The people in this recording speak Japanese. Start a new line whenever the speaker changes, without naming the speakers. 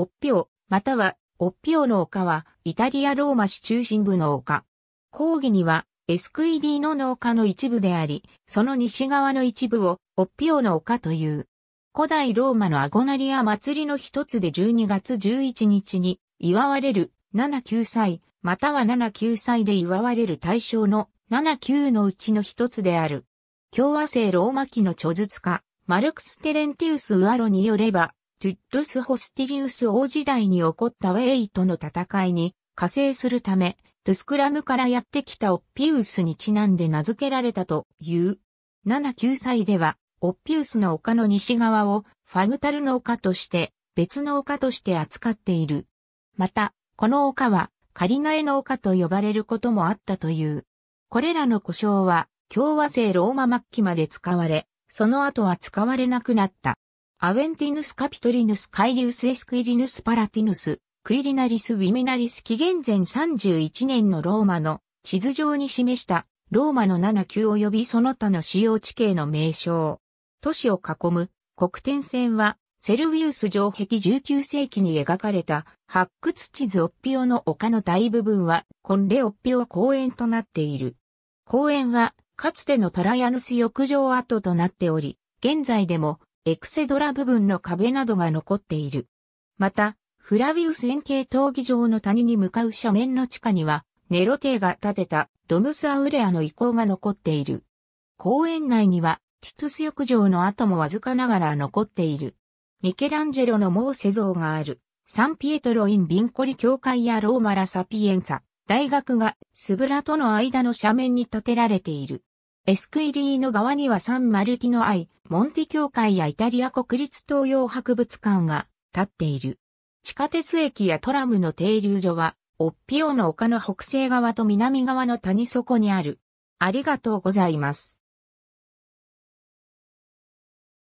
オッピオ、または、オッピオの丘は、イタリアローマ市中心部の丘。講義には、エスクイリーノの丘の一部であり、その西側の一部を、オッピオの丘という。古代ローマのアゴナリア祭りの一つで12月11日に、祝われる、79歳、または79歳で祝われる対象の、79のうちの一つである。共和制ローマ期の著述家、マルクス・テレンティウス・ウアロによれば、トゥッドス・ホスティリウス王時代に起こったウェイとの戦いに加勢するため、トゥスクラムからやってきたオッピウスにちなんで名付けられたという。79歳では、オッピウスの丘の西側をファグタルの丘として別の丘として扱っている。また、この丘はカリナエの丘と呼ばれることもあったという。これらの故障は共和制ローマ末期まで使われ、その後は使われなくなった。アウェンティヌスカピトリヌスカイリウスエスクイリヌスパラティヌス、クイリナリス・ウィミナリス紀元前31年のローマの地図上に示したローマの7級及びその他の主要地形の名称。都市を囲む国天線はセルウィウス城壁19世紀に描かれた発掘地図オッピオの丘の大部分はコンレオッピオ公園となっている。公園はかつてのトラヤヌス浴場跡となっており、現在でもエクセドラ部分の壁などが残っている。また、フラビウス円形闘技場の谷に向かう斜面の地下には、ネロ帝が建てたドムスアウレアの遺構が残っている。公園内には、ティトゥス浴場の跡もわずかながら残っている。ミケランジェロのモーセ像がある、サンピエトロイン・ビンコリ教会やローマラ・サピエンサ、大学がスブラとの間の斜面に建てられている。エスクイリーの側にはサン・マルティの愛、モンティ教会やイタリア国立東洋博物館が建っている。地下鉄駅やトラムの停留所は、オッピオの丘の北西側と南側の谷底にある。ありがとうございます。